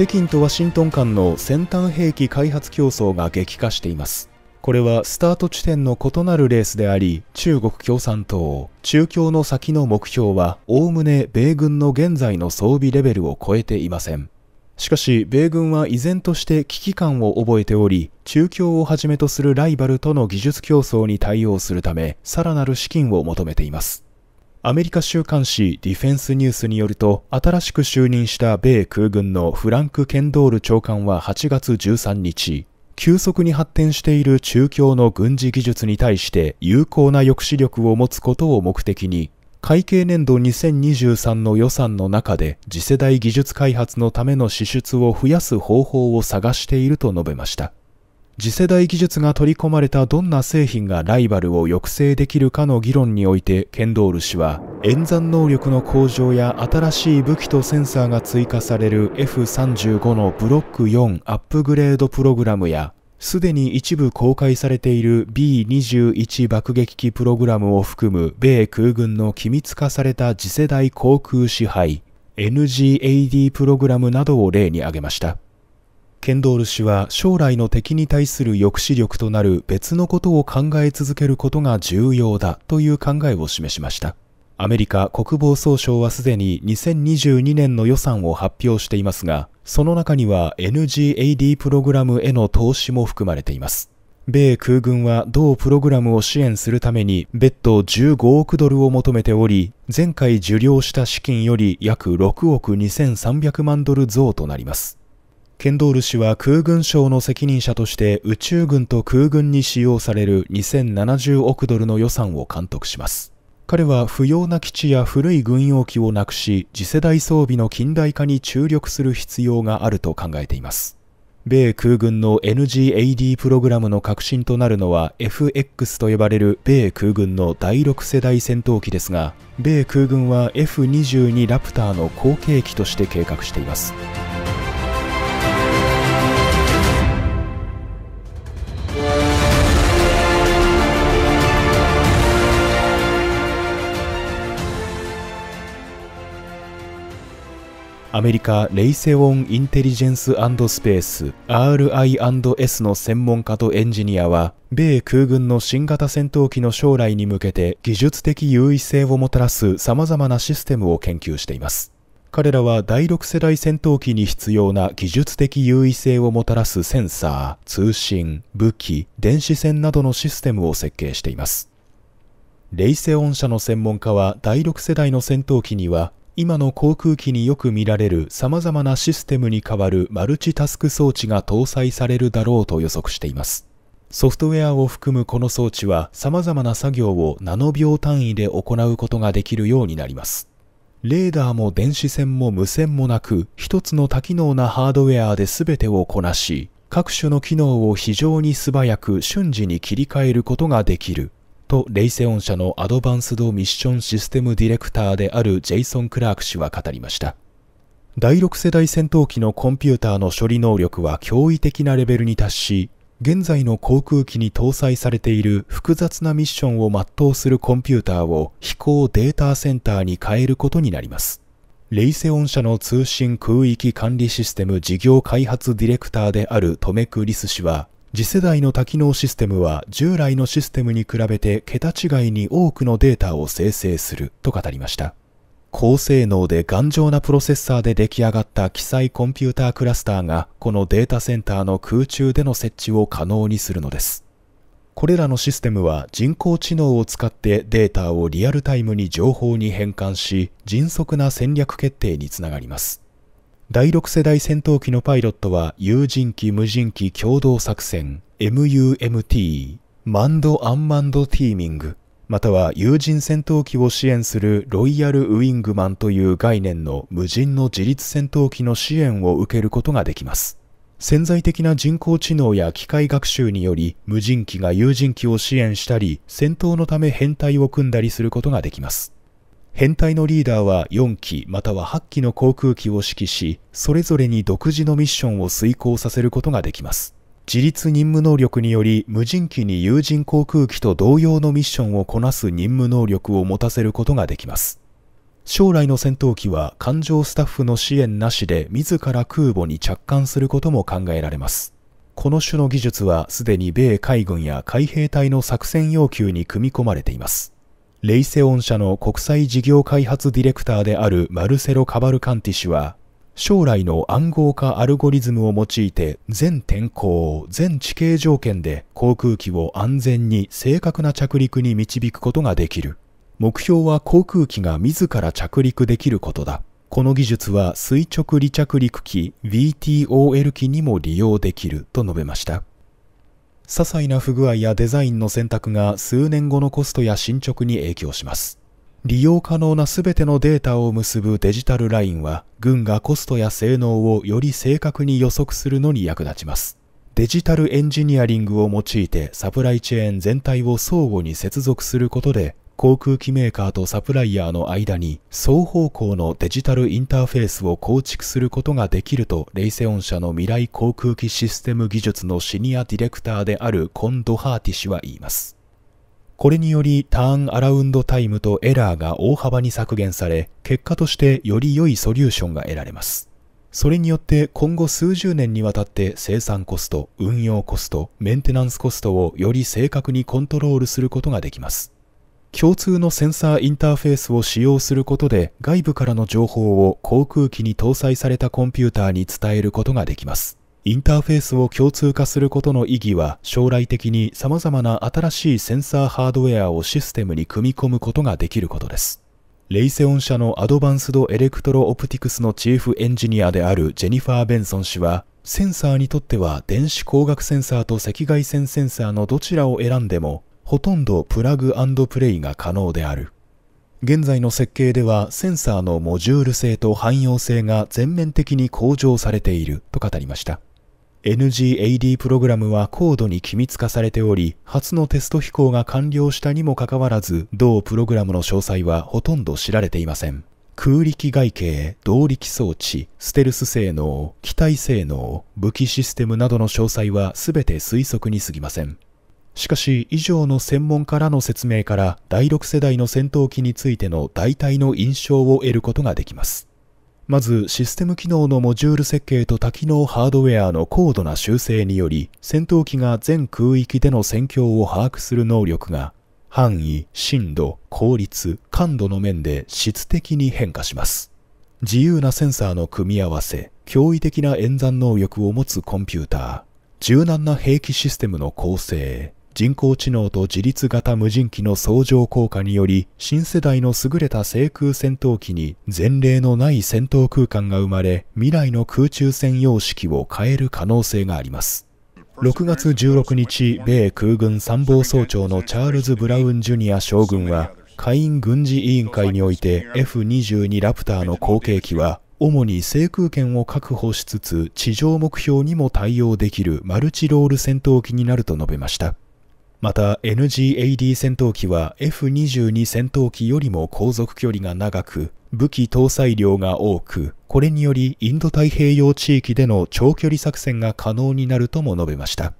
北京とワシントン間の先端兵器開発競争が激化していますこれはスタート地点の異なるレースであり中国共産党中共の先の目標はおおむね米軍の現在の装備レベルを超えていませんしかし米軍は依然として危機感を覚えており中共をはじめとするライバルとの技術競争に対応するためさらなる資金を求めていますアメリカ週刊誌ディフェンスニュースによると、新しく就任した米空軍のフランク・ケンドール長官は8月13日、急速に発展している中共の軍事技術に対して有効な抑止力を持つことを目的に、会計年度2023の予算の中で次世代技術開発のための支出を増やす方法を探していると述べました。次世代技術が取り込まれたどんな製品がライバルを抑制できるかの議論においてケンドール氏は演算能力の向上や新しい武器とセンサーが追加される F35 のブロック4アップグレードプログラムやすでに一部公開されている B21 爆撃機プログラムを含む米空軍の機密化された次世代航空支配 NGAD プログラムなどを例に挙げました。ケンドール氏は将来の敵に対する抑止力となる別のことを考え続けることが重要だという考えを示しました。アメリカ国防総省はすでに2022年の予算を発表していますが、その中には NGAD プログラムへの投資も含まれています。米空軍は同プログラムを支援するために別途15億ドルを求めており、前回受領した資金より約6億2300万ドル増となります。ケンドール氏は空軍省の責任者として宇宙軍と空軍に使用される2070億ドルの予算を監督します。彼は不要な基地や古い軍用機をなくし、次世代装備の近代化に注力する必要があると考えています。米空軍の NGAD プログラムの核心となるのは FX と呼ばれる米空軍の第6世代戦闘機ですが、米空軍は F22 ラプターの後継機として計画しています。アメリカレイセオン・インテリジェンス・スペース RI&S の専門家とエンジニアは米空軍の新型戦闘機の将来に向けて技術的優位性をもたらす様々なシステムを研究しています彼らは第6世代戦闘機に必要な技術的優位性をもたらすセンサー、通信、武器、電子戦などのシステムを設計しています。レイセオン社の専門家は第6世代の戦闘機には今の航空機によく見られる様々なシステムに代わるマルチタスク装置が搭載されるだろうと予測しています。ソフトウェアを含むこの装置は様々な作業をナノ秒単位で行うことができるようになります。レーダーも電子線も無線もなく、一つの多機能なハードウェアで全てをこなし、各種の機能を非常に素早く瞬時に切り替えることができるとレイセオン社のアドバンスドミッションシステムディレクターであるジェイソン・クラーク氏は語りました。第6世代戦闘機のコンピューターの処理能力は驚異的なレベルに達し、現在の航空機に搭載されている複雑なミッションを全うするコンピューターを飛行データセンターに変えることになります。レイセオン社の通信空域管理システム事業開発ディレクターであるトメク・リス氏は、次世代の多機能システムは従来のシステムに比べて桁違いに多くのデータを生成すると語りました。高性能で頑丈なプロセッサーで出来上がった記載コンピュータークラスターがこのデータセンターの空中での設置を可能にするのです。これらのシステムは人工知能を使ってデータをリアルタイムに情報に変換し迅速な戦略決定につながります。第6世代戦闘機のパイロットは有人機無人機共同作戦 MUMT マンド・アンマンド・ティーミングまたは有人戦闘機を支援するロイヤル・ウィングマンという概念の無人の自立戦闘機の支援を受けることができます潜在的な人工知能や機械学習により無人機が有人機を支援したり戦闘のため編隊を組んだりすることができます編隊のリーダーは4機または8機の航空機を指揮し、それぞれに独自のミッションを遂行させることができます。自立任務能力により無人機に有人航空機と同様のミッションをこなす任務能力を持たせることができます。将来の戦闘機は艦上スタッフの支援なしで自ら空母に着艦することも考えられます。この種の技術はすでに米海軍や海兵隊の作戦要求に組み込まれています。レイセオン社の国際事業開発ディレクターであるマルセロ・カバルカンティ氏は、将来の暗号化アルゴリズムを用いて全天候、全地形条件で航空機を安全に正確な着陸に導くことができる。目標は航空機が自ら着陸できることだ。この技術は垂直離着陸機 VTOL 機にも利用できると述べました。些細な不具合やデザインの選択が数年後のコストや進捗に影響します。利用可能な全てのデータを結ぶデジタルラインは、軍がコストや性能をより正確に予測するのに役立ちます。デジタルエンジニアリングを用いてサプライチェーン全体を相互に接続することで航空機メーカーとサプライヤーの間に双方向のデジタルインターフェースを構築することができるとレイセオン社の未来航空機システム技術のシニアディレクターであるコン・ドハーティ氏は言います。これによりターンアラウンドタイムとエラーが大幅に削減され、結果としてより良いソリューションが得られます。それによって今後数十年にわたって生産コスト、運用コスト、メンテナンスコストをより正確にコントロールすることができます。共通のセンサーインターフェースを使用することで外部からの情報を航空機に搭載されたコンピューターに伝えることができます。インターフェースを共通化することの意義は将来的に様々な新しいセンサーハードウェアをシステムに組み込むことができることです。レイセオン社のアドバンスドエレクトロオプティクスのチーフエンジニアであるジェニファー・ベンソン氏は、センサーにとっては電子光学センサーと赤外線センサーのどちらを選んでもほとんどプラグプレイが可能である。現在の設計ではセンサーのモジュール性と汎用性が全面的に向上されていると語りました。NGAD プログラムは高度に機密化されており、初のテスト飛行が完了したにもかかわらず、同プログラムの詳細はほとんど知られていません。空力外形、動力装置、ステルス性能、機体性能、武器システムなどの詳細は全て推測に過ぎません。しかし以上の専門家らの説明から第6世代の戦闘機についての大体の印象を得ることができます。まずシステム機能のモジュール設計と多機能ハードウェアの高度な修正により戦闘機が全空域での戦況を把握する能力が範囲、深度、効率、感度の面で質的に変化します。自由なセンサーの組み合わせ、驚異的な演算能力を持つコンピューター、柔軟な兵器システムの構成、人工知能と自立型無人機の相乗効果により新世代の優れた制空戦闘機に前例のない戦闘空間が生まれ未来の空中戦様式を変える可能性があります6月16日米空軍参謀総長のチャールズ・ブラウン・ジュニア将軍は下院軍事委員会において F22 ラプターの後継機は主に制空権を確保しつつ地上目標にも対応できるマルチロール戦闘機になると述べましたまた NGAD 戦闘機は F22 戦闘機よりも航続距離が長く、武器搭載量が多く、これによりインド太平洋地域での長距離作戦が可能になるとも述べました。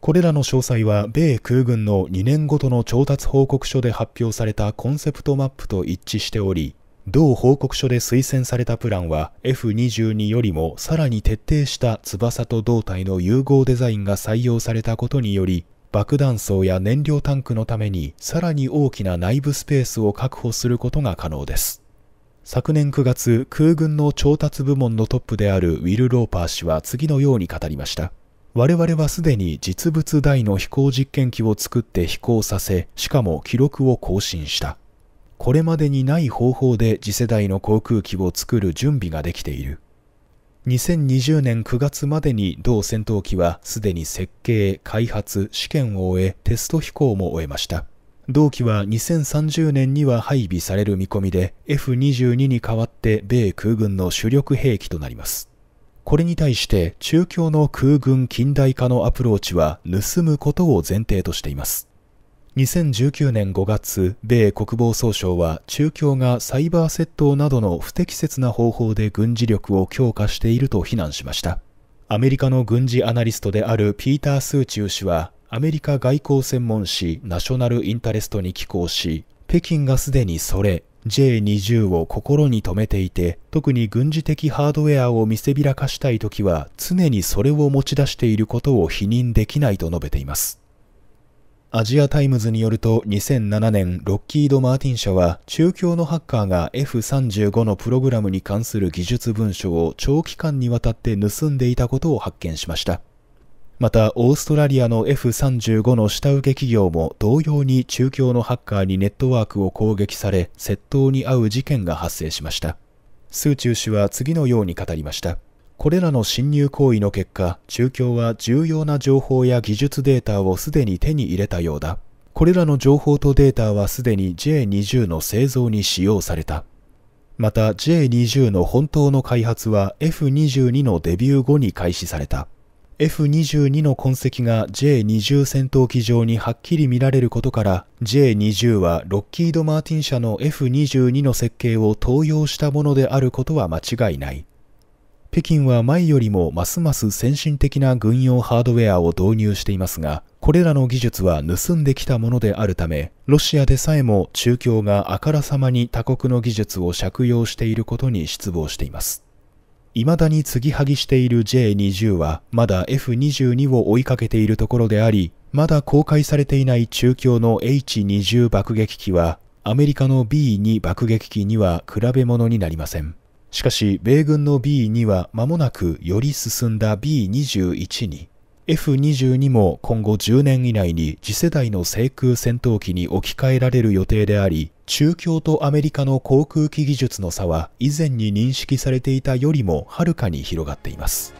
これらの詳細は米空軍の2年ごとの調達報告書で発表されたコンセプトマップと一致しており、同報告書で推薦されたプランは F22 よりもさらに徹底した翼と胴体の融合デザインが採用されたことにより爆弾層や燃料タンクのためにさらに大きな内部スペースを確保することが可能です。昨年9月、空軍の調達部門のトップであるウィル・ローパー氏は次のように語りました。我々はすでに実物大の飛行実験機を作って飛行させ、しかも記録を更新した。これまでにない方法で次世代の航空機を作る準備ができている。2020年9月までに同戦闘機はすでに設計、開発、試験を終え、テスト飛行も終えました。同機は2030年には配備される見込みで、F22 に代わって米空軍の主力兵器となります。これに対して中共の空軍近代化のアプローチは盗むことを前提としています。2019年5月、米国防総省は中共がサイバー窃盗などの不適切な方法で軍事力を強化していると非難しました。アメリカの軍事アナリストであるピーター・スーチウ氏は、アメリカ外交専門誌ナショナル・インタレストに寄稿し、北京がすでにそれ、J20 を心に留めていて、特に軍事的ハードウェアを見せびらかしたいときは、常にそれを持ち出していることを否認できないと述べています。アジアタイムズによると2007年ロッキード・マーティン社は中共のハッカーが F35 のプログラムに関する技術文書を長期間にわたって盗んでいたことを発見しました。またオーストラリアの F35 の下請け企業も同様に中共のハッカーにネットワークを攻撃され窃盗に遭う事件が発生しました。スーチュー氏は次のように語りました。これらの侵入行為の結果、中共は重要な情報や技術データをすでに手に入れたようだ。これらの情報とデータはすでに J20 の製造に使用された。また J20 の本当の開発は F22 のデビュー後に開始された。F22 の痕跡が J20 戦闘機上にはっきり見られることから J20 はロッキード・マーティン社の F22 の設計を盗用したものであることは間違いない。北京は前よりもますます先進的な軍用ハードウェアを導入していますが、これらの技術は盗んできたものであるため、ロシアでさえも中共があからさまに他国の技術を借用していることに失望しています。未だに継ぎはぎしている J20 はまだ F22 を追いかけているところであり、まだ公開されていない中共の H20 爆撃機は、アメリカの B2 爆撃機には比べ物になりません。しかし、米軍の B2 は間もなくより進んだ B21 に、F22 も今後10年以内に次世代の制空戦闘機に置き換えられる予定であり、中共とアメリカの航空機技術の差は以前に認識されていたよりもはるかに広がっています。